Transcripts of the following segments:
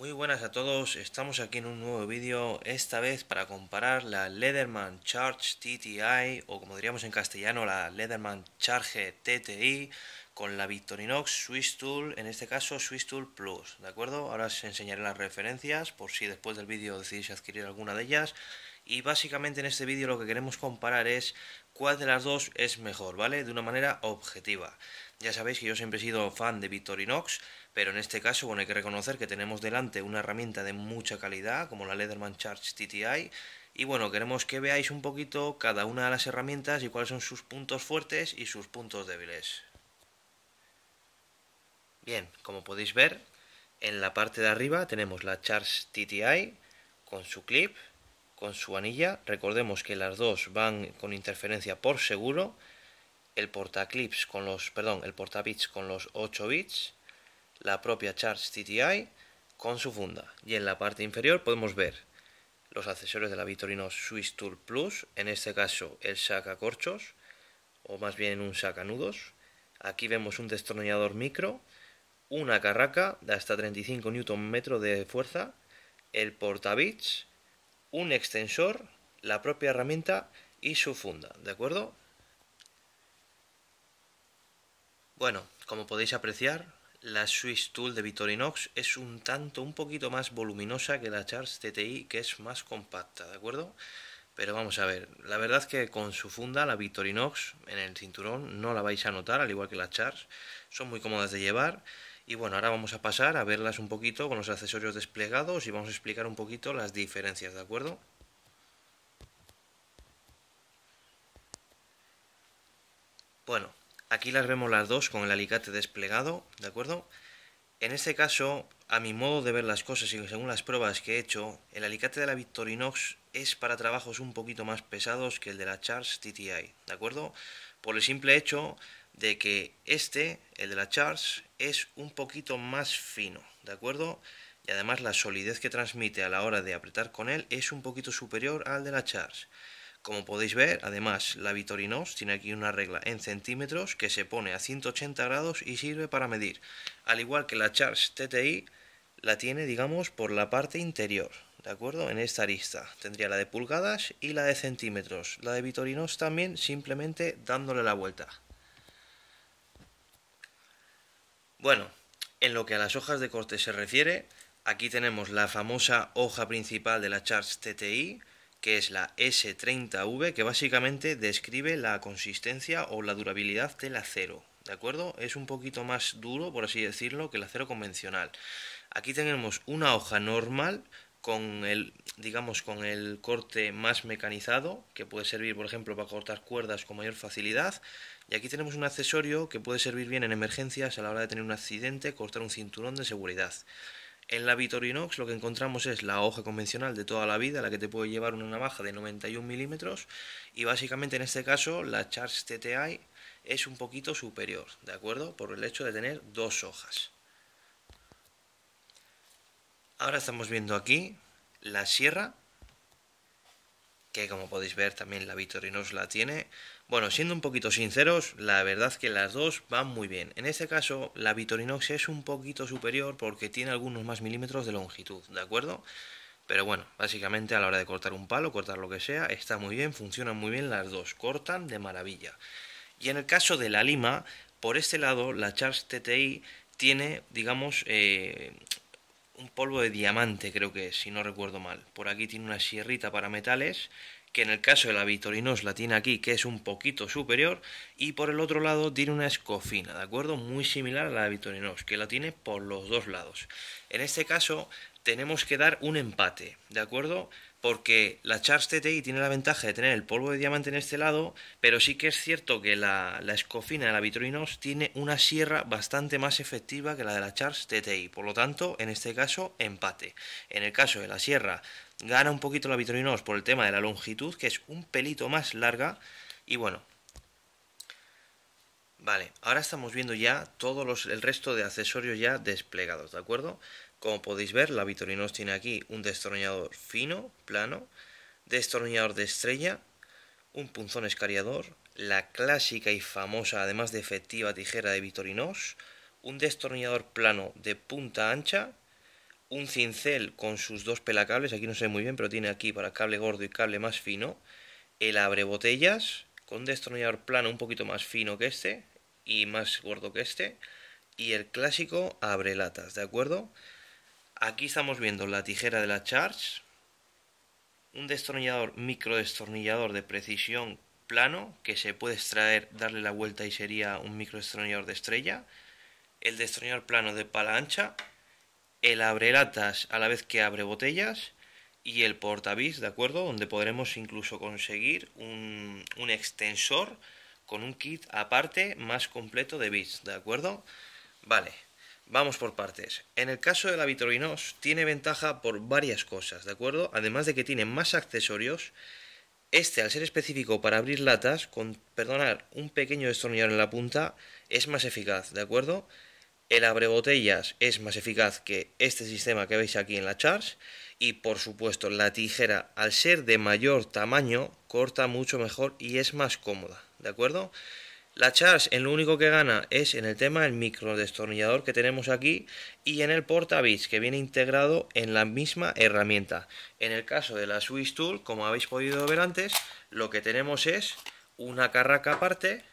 Muy buenas a todos, estamos aquí en un nuevo vídeo, esta vez para comparar la Leatherman Charge TTI, o como diríamos en castellano, la Leatherman Charge TTI, con la Victorinox Swiss Tool, en este caso Swiss Tool Plus, ¿de acuerdo? Ahora os enseñaré las referencias, por si después del vídeo decidís adquirir alguna de ellas, y básicamente en este vídeo lo que queremos comparar es cuál de las dos es mejor, ¿vale? De una manera objetiva. Ya sabéis que yo siempre he sido fan de Victorinox, pero en este caso, bueno, hay que reconocer que tenemos delante una herramienta de mucha calidad, como la Leatherman Charge TTI, y bueno, queremos que veáis un poquito cada una de las herramientas y cuáles son sus puntos fuertes y sus puntos débiles. Bien, como podéis ver, en la parte de arriba tenemos la Charge TTI con su clip, con su anilla. Recordemos que las dos van con interferencia por seguro. El portaclips con los, perdón, el con los 8 bits, la propia Charge TTI con su funda. Y en la parte inferior podemos ver los accesorios de la Vitorino Swiss Tour Plus, en este caso el sacacorchos o más bien un sacanudos. Aquí vemos un destornillador micro, una carraca de hasta 35 Nm de fuerza, el portabits un extensor, la propia herramienta y su funda, ¿de acuerdo? Bueno, como podéis apreciar, la Swiss Tool de Victorinox es un tanto, un poquito más voluminosa que la Charles TTI, que es más compacta, ¿de acuerdo? Pero vamos a ver, la verdad es que con su funda, la Victorinox, en el cinturón, no la vais a notar, al igual que la Charles. Son muy cómodas de llevar y bueno, ahora vamos a pasar a verlas un poquito con los accesorios desplegados y vamos a explicar un poquito las diferencias, ¿de acuerdo? Bueno, aquí las vemos las dos con el alicate desplegado, ¿de acuerdo? En este caso, a mi modo de ver las cosas y según las pruebas que he hecho, el alicate de la Victorinox es para trabajos un poquito más pesados que el de la Charles TTI, ¿de acuerdo? Por el simple hecho de que este, el de la Charge, es un poquito más fino, ¿de acuerdo? Y además la solidez que transmite a la hora de apretar con él es un poquito superior al de la Charge. Como podéis ver, además, la Vitorinos tiene aquí una regla en centímetros que se pone a 180 grados y sirve para medir. Al igual que la Charge TTI la tiene, digamos, por la parte interior, ¿de acuerdo? En esta arista. Tendría la de pulgadas y la de centímetros. La de Vitorinos también, simplemente dándole la vuelta. Bueno, en lo que a las hojas de corte se refiere, aquí tenemos la famosa hoja principal de la Charge TTI, que es la S30V, que básicamente describe la consistencia o la durabilidad del acero, ¿de acuerdo? Es un poquito más duro, por así decirlo, que el acero convencional. Aquí tenemos una hoja normal con el digamos con el corte más mecanizado que puede servir por ejemplo para cortar cuerdas con mayor facilidad y aquí tenemos un accesorio que puede servir bien en emergencias a la hora de tener un accidente cortar un cinturón de seguridad en la Vitorinox lo que encontramos es la hoja convencional de toda la vida, la que te puede llevar una navaja de 91 milímetros y básicamente en este caso la Charge TTI es un poquito superior, ¿de acuerdo? Por el hecho de tener dos hojas. Ahora estamos viendo aquí la sierra, que como podéis ver también la Vitorinox la tiene. Bueno, siendo un poquito sinceros, la verdad que las dos van muy bien. En este caso, la Vitorinox es un poquito superior porque tiene algunos más milímetros de longitud, ¿de acuerdo? Pero bueno, básicamente a la hora de cortar un palo, cortar lo que sea, está muy bien, funcionan muy bien las dos, cortan de maravilla. Y en el caso de la Lima, por este lado, la Charge TTI tiene, digamos, eh, un polvo de diamante, creo que es, si no recuerdo mal. Por aquí tiene una sierrita para metales, que en el caso de la Vitorinos la tiene aquí, que es un poquito superior, y por el otro lado tiene una escofina, ¿de acuerdo? Muy similar a la Vitorinos, que la tiene por los dos lados. En este caso tenemos que dar un empate, ¿de acuerdo? porque la Charge TTI tiene la ventaja de tener el polvo de diamante en este lado, pero sí que es cierto que la, escofina de la Vitroinos tiene una sierra bastante más efectiva que la de la Charge TTI, por lo tanto, en este caso, empate. En el caso de la sierra, gana un poquito la Vitroinos por el tema de la longitud, que es un pelito más larga, y bueno. Vale, ahora estamos viendo ya todos el resto de accesorios ya desplegados, ¿de acuerdo? Como podéis ver, la Vitorinos tiene aquí un destornillador fino, plano, destornillador de estrella, un punzón escariador, la clásica y famosa, además de efectiva, tijera de Vitorinos, un destornillador plano de punta ancha, un cincel con sus dos pelacables, aquí no sé muy bien, pero tiene aquí para cable gordo y cable más fino, el abre botellas con destornillador plano un poquito más fino que este y más gordo que este, y el clásico abre latas, ¿de acuerdo? Aquí estamos viendo la tijera de la Charge, un destornillador, micro destornillador de precisión plano que se puede extraer, darle la vuelta y sería un micro destornillador de estrella, el destornillador plano de pala ancha, el abre latas a la vez que abre botellas y el portavis, ¿de acuerdo? Donde podremos incluso conseguir un, un extensor con un kit aparte más completo de bits, ¿de acuerdo? Vale. Vamos por partes. En el caso de la Vitorinos tiene ventaja por varias cosas, ¿de acuerdo? Además de que tiene más accesorios, este al ser específico para abrir latas, con, perdonar, un pequeño destornillador en la punta, es más eficaz, ¿de acuerdo? El abrebotellas es más eficaz que este sistema que veis aquí en la Charge. Y por supuesto, la tijera, al ser de mayor tamaño, corta mucho mejor y es más cómoda, ¿de acuerdo? La Charge en lo único que gana es en el tema del micro destornillador que tenemos aquí y en el portabits que viene integrado en la misma herramienta. En el caso de la Swiss Tool, como habéis podido ver antes, lo que tenemos es una carraca aparte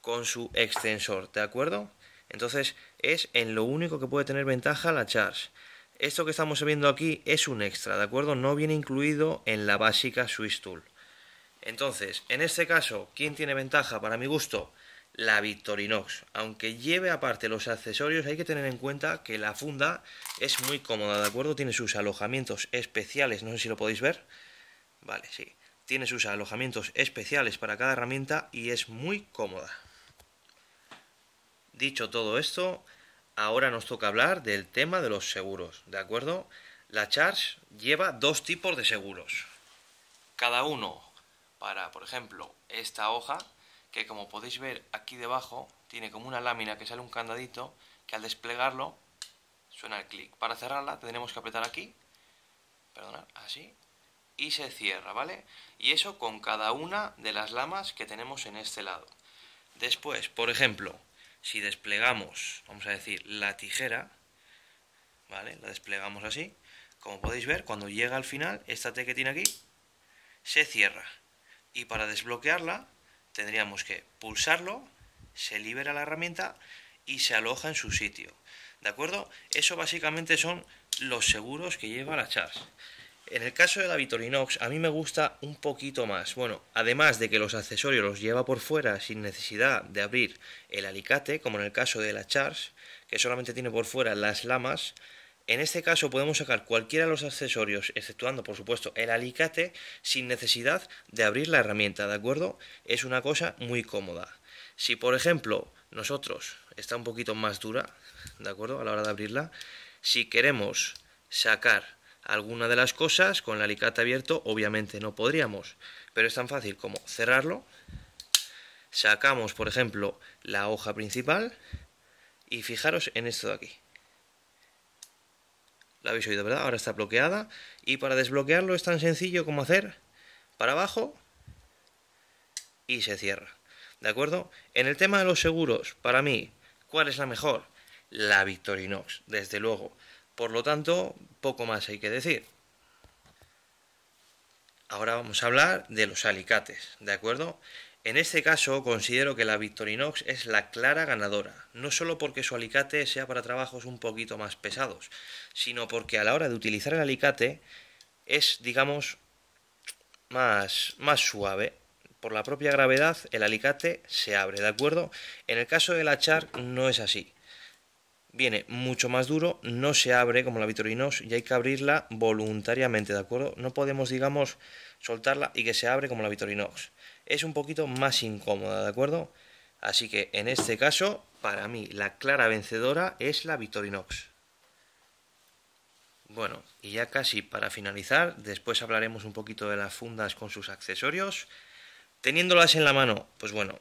con su extensor, ¿de acuerdo? Entonces es en lo único que puede tener ventaja la Charge. Esto que estamos viendo aquí es un extra, ¿de acuerdo? No viene incluido en la básica Swiss Tool. Entonces, en este caso, ¿quién tiene ventaja para mi gusto? La Victorinox. Aunque lleve aparte los accesorios, hay que tener en cuenta que la funda es muy cómoda, ¿de acuerdo? Tiene sus alojamientos especiales, no sé si lo podéis ver. Vale, sí. Tiene sus alojamientos especiales para cada herramienta y es muy cómoda. Dicho todo esto, ahora nos toca hablar del tema de los seguros, ¿de acuerdo? La Charge lleva dos tipos de seguros. Cada uno para, por ejemplo, esta hoja, que como podéis ver aquí debajo, tiene como una lámina que sale un candadito, que al desplegarlo suena el clic. Para cerrarla tenemos que apretar aquí, perdón, así, y se cierra, ¿vale? Y eso con cada una de las lamas que tenemos en este lado. Después, por ejemplo, si desplegamos, vamos a decir, la tijera, ¿vale? La desplegamos así. Como podéis ver, cuando llega al final, esta T que tiene aquí, se cierra y para desbloquearla tendríamos que pulsarlo, se libera la herramienta y se aloja en su sitio. ¿De acuerdo? Eso básicamente son los seguros que lleva la Charge. En el caso de la Vitorinox, a mí me gusta un poquito más. Bueno, además de que los accesorios los lleva por fuera sin necesidad de abrir el alicate, como en el caso de la Charge, que solamente tiene por fuera las lamas, en este caso podemos sacar cualquiera de los accesorios, exceptuando por supuesto el alicate, sin necesidad de abrir la herramienta, ¿de acuerdo? Es una cosa muy cómoda. Si por ejemplo nosotros está un poquito más dura, ¿de acuerdo? A la hora de abrirla, si queremos sacar alguna de las cosas con el alicate abierto, obviamente no podríamos, pero es tan fácil como cerrarlo, sacamos por ejemplo la hoja principal y fijaros en esto de aquí la habéis oído, ¿verdad? Ahora está bloqueada. Y para desbloquearlo es tan sencillo como hacer para abajo y se cierra. ¿De acuerdo? En el tema de los seguros, para mí, ¿cuál es la mejor? La Victorinox, desde luego. Por lo tanto, poco más hay que decir. Ahora vamos a hablar de los alicates, ¿de acuerdo? En este caso considero que la Victorinox es la clara ganadora, no solo porque su alicate sea para trabajos un poquito más pesados, sino porque a la hora de utilizar el alicate es, digamos, más, más suave. Por la propia gravedad el alicate se abre, ¿de acuerdo? En el caso del Char no es así viene mucho más duro, no se abre como la Victorinox y hay que abrirla voluntariamente, ¿de acuerdo? No podemos, digamos, soltarla y que se abre como la Victorinox. Es un poquito más incómoda, ¿de acuerdo? Así que en este caso, para mí, la clara vencedora es la Victorinox. Bueno, y ya casi para finalizar, después hablaremos un poquito de las fundas con sus accesorios. Teniéndolas en la mano, pues bueno,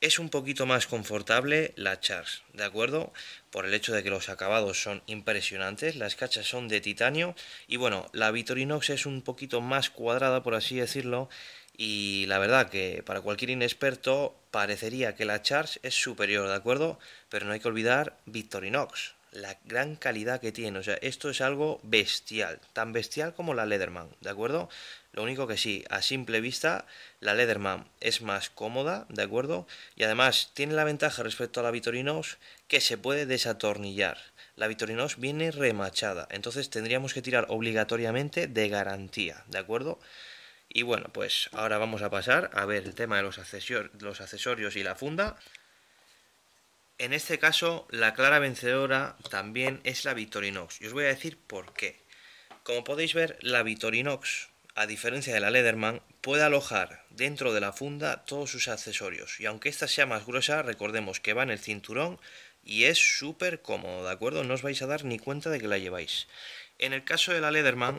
es un poquito más confortable la Charge, ¿de acuerdo? Por el hecho de que los acabados son impresionantes, las cachas son de titanio y bueno, la Victorinox es un poquito más cuadrada, por así decirlo, y la verdad que para cualquier inexperto parecería que la Charge es superior, ¿de acuerdo? Pero no hay que olvidar Victorinox, la gran calidad que tiene. O sea, esto es algo bestial, tan bestial como la Leatherman, ¿de acuerdo? Lo único que sí, a simple vista, la Leatherman es más cómoda, ¿de acuerdo? Y además tiene la ventaja respecto a la Vitorinos que se puede desatornillar. La Vitorinos viene remachada, entonces tendríamos que tirar obligatoriamente de garantía, ¿de acuerdo? Y bueno, pues ahora vamos a pasar a ver el tema de los, los accesorios y la funda. En este caso, la clara vencedora también es la Victorinox. Y os voy a decir por qué. Como podéis ver, la Victorinox, a diferencia de la Leatherman, puede alojar dentro de la funda todos sus accesorios. Y aunque esta sea más gruesa, recordemos que va en el cinturón y es súper cómodo, ¿de acuerdo? No os vais a dar ni cuenta de que la lleváis. En el caso de la Leatherman,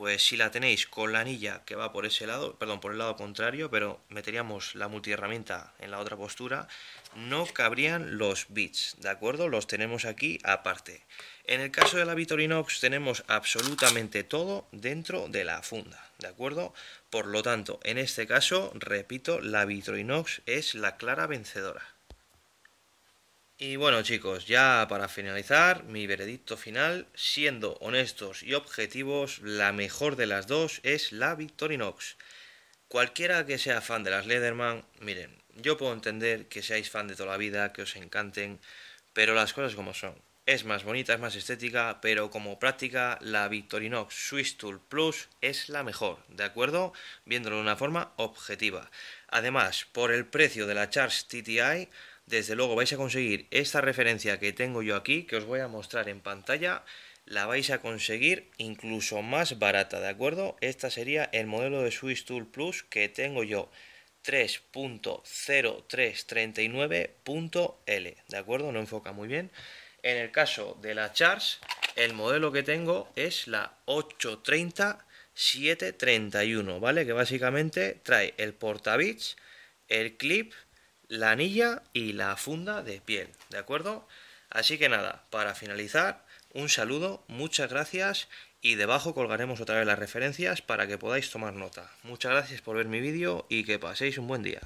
pues si la tenéis con la anilla que va por ese lado, perdón, por el lado contrario, pero meteríamos la multiherramienta en la otra postura, no cabrían los bits, ¿de acuerdo? Los tenemos aquí aparte. En el caso de la Vitroinox tenemos absolutamente todo dentro de la funda, ¿de acuerdo? Por lo tanto, en este caso, repito, la Vitroinox es la clara vencedora. Y bueno chicos, ya para finalizar, mi veredicto final, siendo honestos y objetivos, la mejor de las dos es la Victorinox. Cualquiera que sea fan de las Leatherman, miren, yo puedo entender que seáis fan de toda la vida, que os encanten, pero las cosas como son. Es más bonita, es más estética, pero como práctica la Victorinox Swiss Tool Plus es la mejor, ¿de acuerdo? Viéndolo de una forma objetiva. Además, por el precio de la Charge TTI, desde luego vais a conseguir esta referencia que tengo yo aquí, que os voy a mostrar en pantalla, la vais a conseguir incluso más barata, ¿de acuerdo? Esta sería el modelo de Swiss Tool Plus que tengo yo, 3.0339.L, ¿de acuerdo? No enfoca muy bien. En el caso de la Charge, el modelo que tengo es la 830 ¿vale? Que básicamente trae el portabits, el clip la anilla y la funda de piel, ¿de acuerdo? Así que nada, para finalizar, un saludo, muchas gracias y debajo colgaremos otra vez las referencias para que podáis tomar nota. Muchas gracias por ver mi vídeo y que paséis un buen día.